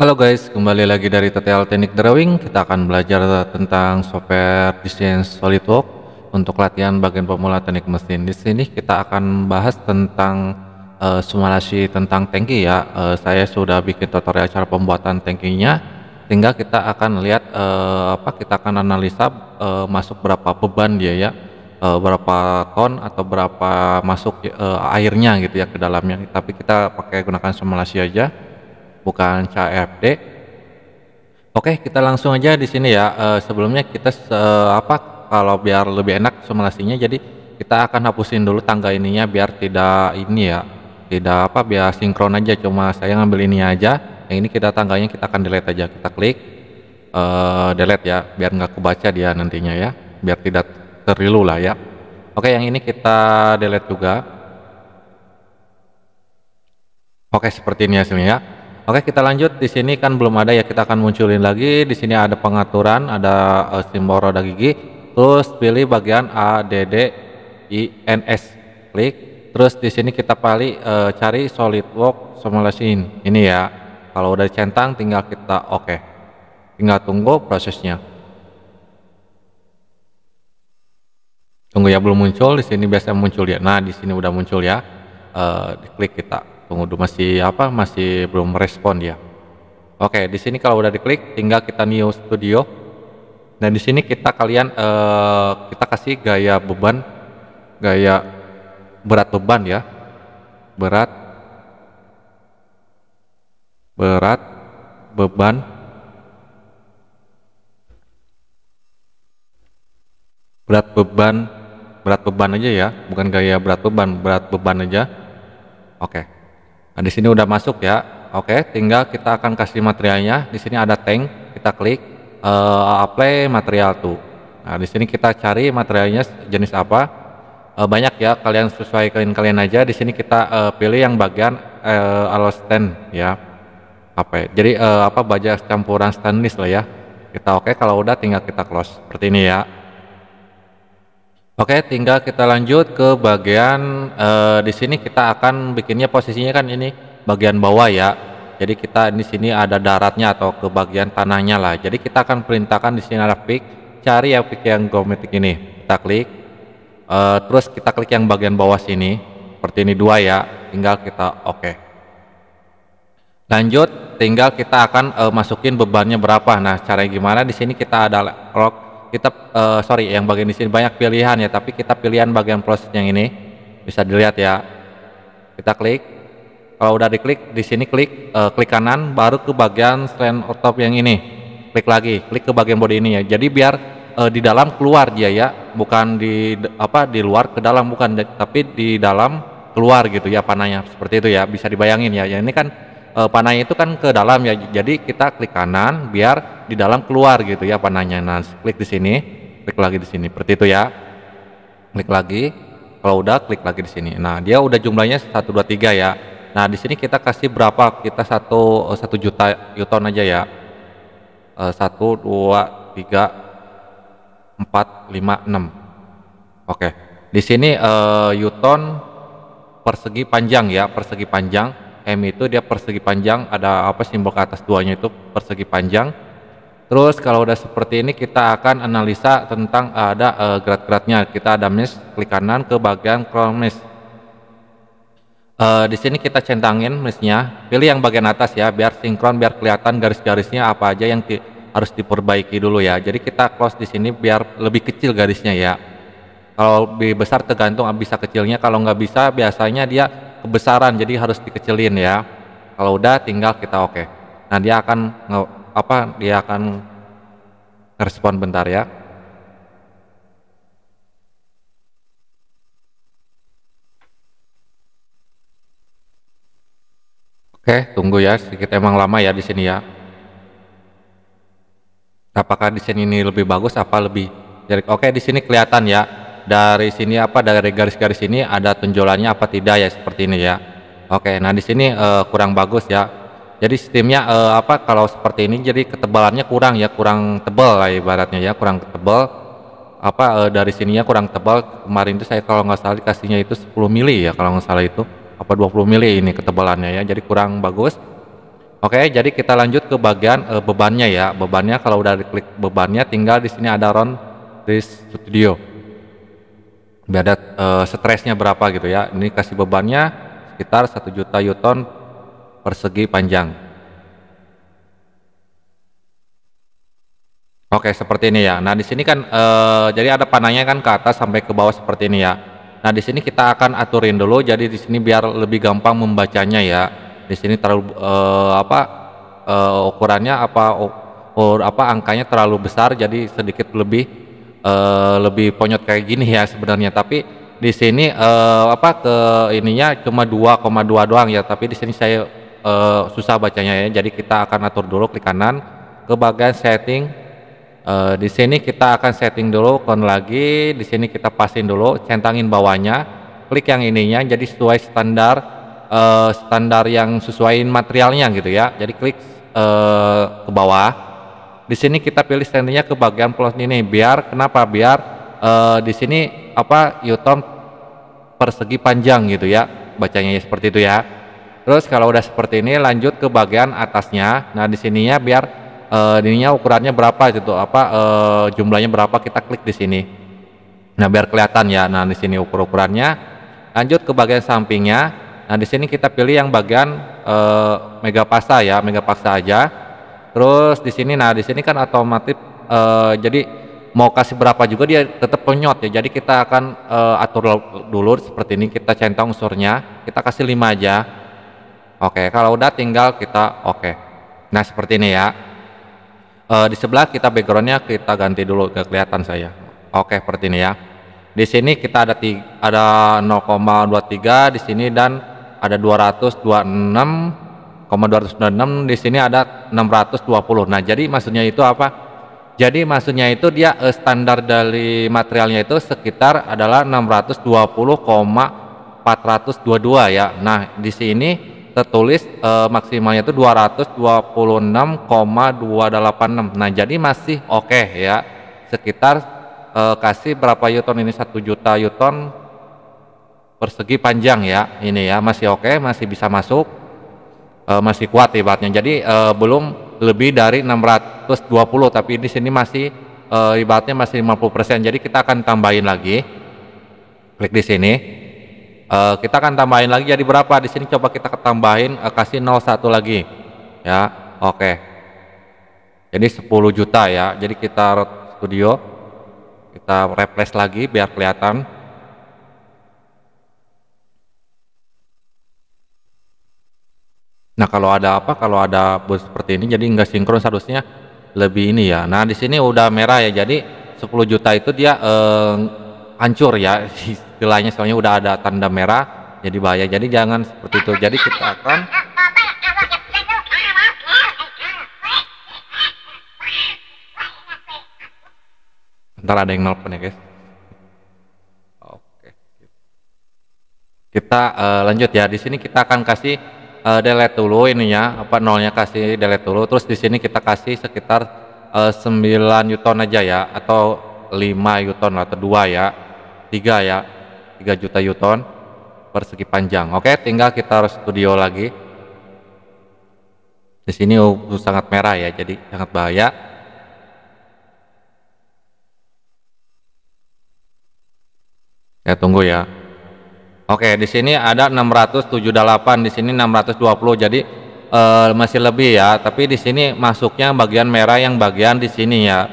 Halo guys, kembali lagi dari TTL Teknik Drawing. Kita akan belajar tentang software design SolidWorks untuk latihan bagian pemula teknik mesin. Di sini kita akan bahas tentang uh, simulasi tentang tangki ya. Uh, saya sudah bikin tutorial cara pembuatan tangkinya. Tinggal kita akan lihat uh, apa kita akan analisa uh, masuk berapa beban dia ya. Uh, berapa ton atau berapa masuk uh, airnya gitu ya ke dalamnya. Tapi kita pakai gunakan simulasi aja bukan CFD. Oke, kita langsung aja di sini ya. E, sebelumnya kita se apa kalau biar lebih enak simulasinya jadi kita akan hapusin dulu tangga ininya biar tidak ini ya. Tidak apa biar sinkron aja cuma saya ngambil ini aja. Yang ini kita tangganya kita akan delete aja. Kita klik e, delete ya biar nggak kebaca dia nantinya ya. Biar tidak terilu lah ya. Oke, yang ini kita delete juga. Oke, seperti ini hasilnya ya. Oke, kita lanjut. Di sini kan belum ada ya, kita akan munculin lagi. Di sini ada pengaturan, ada uh, simbol roda gigi. Terus pilih bagian A, D, D, I, N, S. Klik. Terus di sini kita paling uh, eh, cari work Simulation. Ini ya. Kalau udah centang tinggal kita oke. Okay. Tinggal tunggu prosesnya. Tunggu ya belum muncul. Di sini biasanya muncul ya. Nah, di sini udah muncul ya. Uh, diklik kita. Tunggu dulu masih apa? Masih belum respon ya. Oke, di sini kalau udah diklik tinggal kita new studio. Dan di sini kita kalian eh, kita kasih gaya beban gaya berat beban ya. Berat berat beban berat beban berat beban aja ya bukan gaya berat beban berat beban aja oke okay. Nah, di sini udah masuk ya. Oke, tinggal kita akan kasih materialnya. Di sini ada tank, kita klik uh, apply material tuh. Nah, di sini kita cari materialnya jenis apa. Uh, banyak ya, kalian sesuaikan kalian aja. Di sini kita uh, pilih yang bagian uh, stand ya. Apa ya? Jadi uh, apa baja campuran stainless lah ya. Kita oke okay, kalau udah tinggal kita close. Seperti ini ya. Oke, tinggal kita lanjut ke bagian e, di sini kita akan bikinnya posisinya kan ini bagian bawah ya. Jadi kita di sini ada daratnya atau ke bagian tanahnya lah. Jadi kita akan perintahkan di sini ada pick, cari yang pick yang geometrik ini. Kita klik, E, terus kita klik yang bagian bawah sini, seperti ini dua ya. Tinggal kita oke. Okay. Lanjut, tinggal kita akan e, masukin bebannya berapa. Nah, caranya gimana? Di sini kita ada rock. Kita uh, sorry yang bagian di sini banyak pilihan ya tapi kita pilihan bagian proses yang ini bisa dilihat ya kita klik kalau udah diklik di sini klik uh, klik kanan baru ke bagian stand top yang ini klik lagi klik ke bagian body ini ya jadi biar uh, di dalam keluar dia ya bukan di apa di luar ke dalam bukan tapi di dalam keluar gitu ya panahnya seperti itu ya bisa dibayangin ya, ya ini kan uh, panahnya itu kan ke dalam ya jadi kita klik kanan biar di dalam keluar gitu ya panahnya. Nah, klik di sini, klik lagi di sini. Seperti itu ya. Klik lagi. Kalau udah klik lagi di sini. Nah, dia udah jumlahnya satu dua tiga ya. Nah, di sini kita kasih berapa? Kita satu eh, satu juta yuton aja ya. Eh, satu dua tiga empat lima enam Oke. Di sini uh, persegi panjang ya, persegi panjang. M itu dia persegi panjang, ada apa simbol ke atas duanya itu persegi panjang. Terus kalau udah seperti ini kita akan analisa tentang eh, ada uh, grad-gradnya. Kita ada miss, klik kanan ke bagian Chrome miss. Uh, di sini kita centangin misnya, pilih yang bagian atas ya, biar sinkron, biar kelihatan garis-garisnya apa aja yang di harus diperbaiki dulu ya. Jadi kita close di sini biar lebih kecil garisnya ya. Kalau lebih besar tergantung bisa kecilnya, kalau nggak bisa biasanya dia kebesaran, jadi harus dikecilin ya. Kalau udah tinggal kita oke. Okay. Nah dia akan apa dia akan respon bentar ya Oke, tunggu ya, sedikit emang lama ya di sini ya. Apakah di sini ini lebih bagus apa lebih? Jadi oke di sini kelihatan ya. Dari sini apa dari garis-garis ini ada tonjolannya apa tidak ya seperti ini ya. Oke, nah di sini uh, kurang bagus ya jadi sistemnya uh, apa kalau seperti ini jadi ketebalannya kurang ya kurang tebal lah ibaratnya ya kurang tebal apa uh, dari sininya kurang tebal kemarin itu saya kalau nggak salah dikasihnya itu 10 mili ya kalau nggak salah itu apa 20 mili ini ketebalannya ya jadi kurang bagus oke jadi kita lanjut ke bagian uh, bebannya ya bebannya kalau udah diklik bebannya tinggal di sini ada round this studio biar ada uh, stresnya berapa gitu ya ini kasih bebannya sekitar 1 juta yuton persegi panjang. Oke, seperti ini ya. Nah, di sini kan e, jadi ada panahnya kan ke atas sampai ke bawah seperti ini ya. Nah, di sini kita akan aturin dulu jadi di sini biar lebih gampang membacanya ya. Di sini terlalu e, apa e, ukurannya apa ukur apa angkanya terlalu besar jadi sedikit lebih e, lebih ponyot kayak gini ya sebenarnya, tapi di sini eh, apa ke ininya cuma 2,2 doang ya tapi di sini saya uh, susah bacanya ya. Jadi kita akan atur dulu klik kanan ke bagian setting. Uh, di sini kita akan setting dulu kon lagi. Di sini kita pasin dulu, centangin bawahnya. Klik yang ininya jadi sesuai standar uh, standar yang sesuaiin materialnya gitu ya. Jadi klik uh, ke bawah. Di sini kita pilih standarnya ke bagian plus ini biar kenapa? Biar uh, di sini apa u persegi panjang gitu ya. Bacanya ya seperti itu ya. Terus kalau udah seperti ini lanjut ke bagian atasnya. Nah, di sininya biar uh, eh, ininya ukurannya berapa gitu apa uh, jumlahnya berapa kita klik di sini. Nah, biar kelihatan ya. Nah, di sini ukur-ukurannya. Lanjut ke bagian sampingnya. Nah, di sini kita pilih yang bagian uh, megapaksa ya, megapaksa aja. Terus di sini nah di sini kan otomatis uh, jadi mau kasih berapa juga dia tetap penyot ya jadi kita akan uh, atur dulu seperti ini kita centang unsurnya, kita kasih 5 aja Oke, kalau udah tinggal kita oke. Nah seperti ini ya. E, di sebelah kita backgroundnya kita ganti dulu ke kelihatan saya. Oke seperti ini ya. Di sini kita ada tiga, ada 0,23 di sini dan ada 226 226,226 di sini ada 620. Nah jadi maksudnya itu apa? Jadi maksudnya itu dia eh, standar dari materialnya itu sekitar adalah 620,422 ya. Nah di sini tertulis eh, maksimalnya itu 226,286 nah jadi masih oke okay, ya sekitar eh, kasih berapa Yuton ini satu juta Yuton persegi panjang ya ini ya masih oke okay, masih bisa masuk eh, masih kuat ibaratnya jadi belum lebih dari 620 tapi di sini masih ibaratnya masih 50% jadi kita akan tambahin lagi klik di sini uh, kita akan tambahin lagi jadi berapa di sini coba kita tambahin uh, eh, kasih 01 lagi ya oke okay. jadi 10 juta ya jadi kita studio kita refresh lagi biar kelihatan nah kalau ada apa kalau ada bus seperti ini jadi nggak sinkron seharusnya lebih ini ya nah di sini udah merah ya jadi 10 juta itu dia eh, hancur ya istilahnya soalnya udah ada tanda merah jadi bahaya jadi jangan seperti itu jadi kita akan ntar ada yang nelfon ya guys oke kita uh, lanjut ya di sini kita akan kasih uh, delete dulu ininya apa nolnya kasih delete dulu terus di sini kita kasih sekitar uh, 9 Newton aja ya atau 5 Newton atau 2 ya tiga ya 3 juta Newton persegi panjang. Oke, tinggal kita harus studio lagi. Di sini sangat merah ya, jadi sangat bahaya. Ya, tunggu ya. Oke, di sini ada 678, di sini 620. Jadi eh, masih lebih ya, tapi di sini masuknya bagian merah yang bagian di sini ya.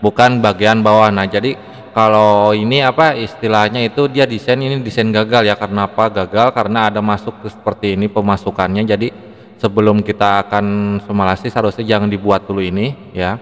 Bukan bagian bawah. Nah, jadi kalau ini apa istilahnya itu dia desain ini desain gagal ya karena apa gagal karena ada masuk seperti ini pemasukannya jadi sebelum kita akan semalasnya seharusnya jangan dibuat dulu ini ya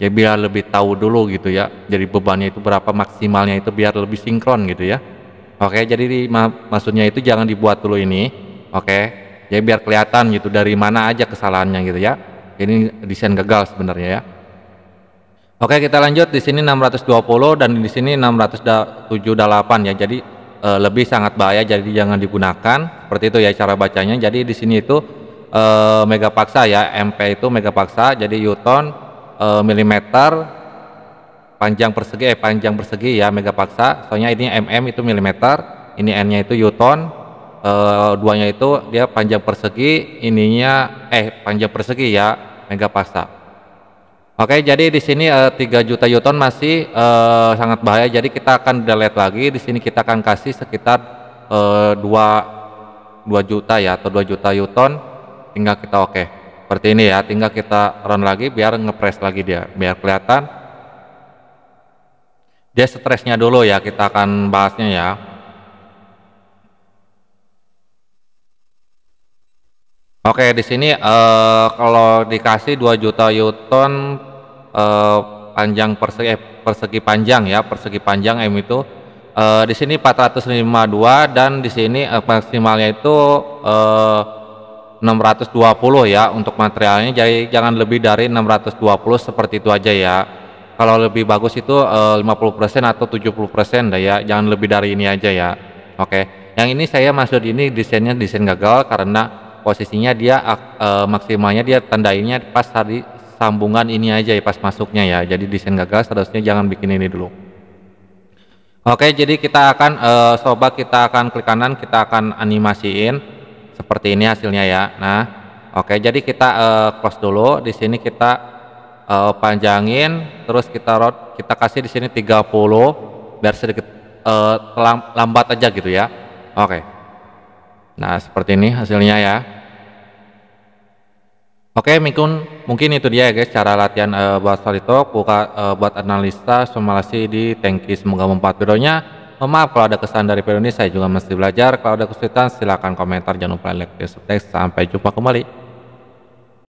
ya biar lebih tahu dulu gitu ya jadi bebannya itu berapa maksimalnya itu biar lebih sinkron gitu ya oke jadi di, ma maksudnya itu jangan dibuat dulu ini oke ya biar kelihatan gitu dari mana aja kesalahannya gitu ya ini desain gagal sebenarnya ya Oke, kita lanjut di sini 620 dan di sini 678 ya. Jadi e, lebih sangat bahaya jadi jangan digunakan. Seperti itu ya cara bacanya. Jadi di sini itu e, eh, mega paksa ya, MP itu mega paksa jadi Newton e, eh, milimeter panjang persegi eh panjang persegi ya mega paksa. Soalnya ini mm itu milimeter, ini n-nya itu Newton, e, duanya itu dia panjang persegi, ininya eh panjang persegi ya mega paksa. Oke, jadi di sini uh, eh, 3 juta yuton masih uh, sangat bahaya. Jadi kita akan delete lagi. Di sini kita akan kasih sekitar uh, 2 2 juta ya atau 2 juta yuton Tinggal kita oke. Okay. Seperti ini ya, tinggal kita run lagi biar ngepres lagi dia, biar kelihatan. Dia stresnya dulu ya, kita akan bahasnya ya. Oke, di sini uh, kalau dikasih 2 juta yuton eh, panjang persegi eh, persegi panjang ya persegi panjang m itu eh, di sini 452 dan di sini eh, maksimalnya itu eh, 620 ya untuk materialnya jadi jangan lebih dari 620 seperti itu aja ya kalau lebih bagus itu eh, 50% atau 70% dah ya jangan lebih dari ini aja ya oke yang ini saya maksud ini desainnya desain gagal karena posisinya dia eh, maksimalnya dia tandainya pas hari sambungan ini aja ya pas masuknya ya jadi desain gagal seharusnya jangan bikin ini dulu oke jadi kita akan uh, coba kita akan klik kanan kita akan animasiin seperti ini hasilnya ya nah oke jadi kita uh, close dulu di sini kita uh, panjangin terus kita rot kita kasih di sini 30 biar sedikit uh, lambat aja gitu ya oke nah seperti ini hasilnya ya Oke, mungkin mungkin itu dia ya guys cara latihan uh, buat solito, buka uh, buat analisa simulasi di tanki. Semoga membuat videonya. Oh, maaf kalau ada kesan dari video ini, saya juga masih belajar. Kalau ada kesulitan silahkan komentar, jangan lupa like, dan subscribe. Sampai jumpa kembali.